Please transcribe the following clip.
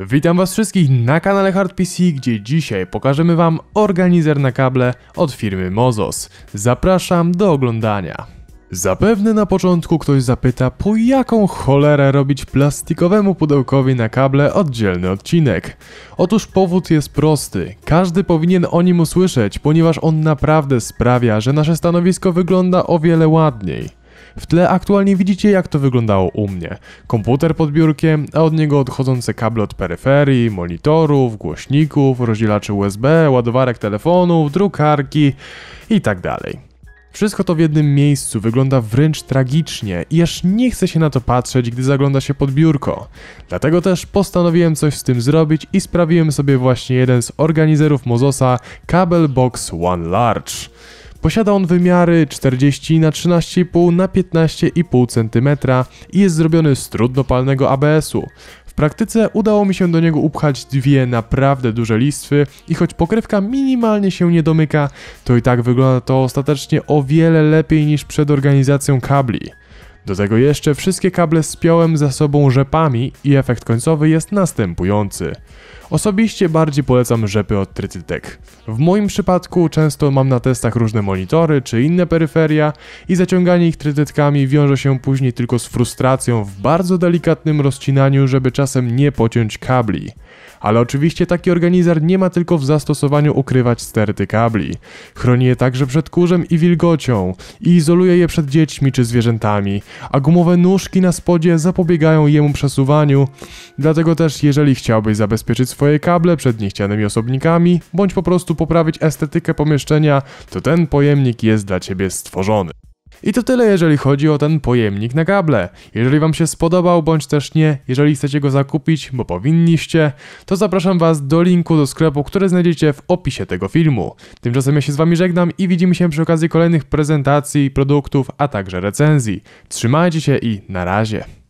Witam was wszystkich na kanale HardPC, gdzie dzisiaj pokażemy wam organizer na kable od firmy Mozos. Zapraszam do oglądania. Zapewne na początku ktoś zapyta, po jaką cholerę robić plastikowemu pudełkowi na kable oddzielny odcinek. Otóż powód jest prosty, każdy powinien o nim usłyszeć, ponieważ on naprawdę sprawia, że nasze stanowisko wygląda o wiele ładniej. W tle aktualnie widzicie jak to wyglądało u mnie. Komputer pod biurkiem, a od niego odchodzące kable od peryferii, monitorów, głośników, rozdzielaczy USB, ładowarek telefonów, drukarki itd. Tak Wszystko to w jednym miejscu wygląda wręcz tragicznie i aż nie chce się na to patrzeć, gdy zagląda się pod biurko. Dlatego też postanowiłem coś z tym zrobić i sprawiłem sobie właśnie jeden z organizerów Mozosa Cable Box One Large. Posiada on wymiary 40 na 13,5 na 15,5 cm i jest zrobiony z trudnopalnego ABS-u. W praktyce udało mi się do niego upchać dwie naprawdę duże listwy i choć pokrywka minimalnie się nie domyka, to i tak wygląda to ostatecznie o wiele lepiej niż przed organizacją kabli. Do tego jeszcze wszystkie kable spiąłem za sobą rzepami i efekt końcowy jest następujący. Osobiście bardziej polecam rzepy od Trytytek. W moim przypadku często mam na testach różne monitory czy inne peryferia i zaciąganie ich trytytkami wiąże się później tylko z frustracją w bardzo delikatnym rozcinaniu, żeby czasem nie pociąć kabli. Ale oczywiście taki organizer nie ma tylko w zastosowaniu ukrywać sterty kabli. Chroni je także przed kurzem i wilgocią i izoluje je przed dziećmi czy zwierzętami, a gumowe nóżki na spodzie zapobiegają jemu przesuwaniu. Dlatego też, jeżeli chciałbyś zabezpieczyć swoje kable przed niechcianymi osobnikami, bądź po prostu poprawić estetykę pomieszczenia, to ten pojemnik jest dla Ciebie stworzony. I to tyle, jeżeli chodzi o ten pojemnik na kable. Jeżeli Wam się spodobał, bądź też nie, jeżeli chcecie go zakupić, bo powinniście, to zapraszam Was do linku do sklepu, który znajdziecie w opisie tego filmu. Tymczasem ja się z Wami żegnam i widzimy się przy okazji kolejnych prezentacji, produktów, a także recenzji. Trzymajcie się i na razie.